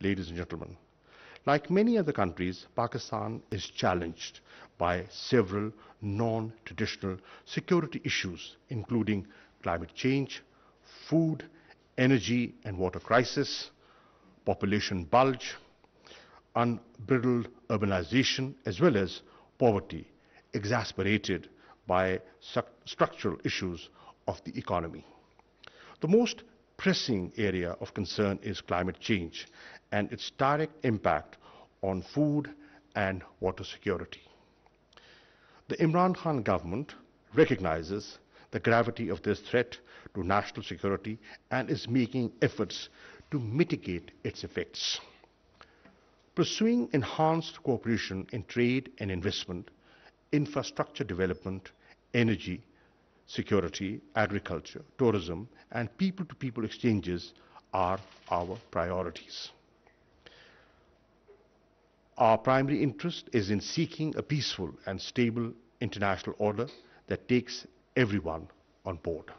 ladies and gentlemen. Like many other countries, Pakistan is challenged by several non-traditional security issues, including climate change, food, energy and water crisis, population bulge, unbridled urbanization, as well as poverty, exacerbated by structural issues of the economy. The most pressing area of concern is climate change and its direct impact on food and water security. The Imran Khan government recognizes the gravity of this threat to national security and is making efforts to mitigate its effects. Pursuing enhanced cooperation in trade and investment, infrastructure development, energy, security, agriculture, tourism, and people-to-people -people exchanges are our priorities. Our primary interest is in seeking a peaceful and stable international order that takes everyone on board.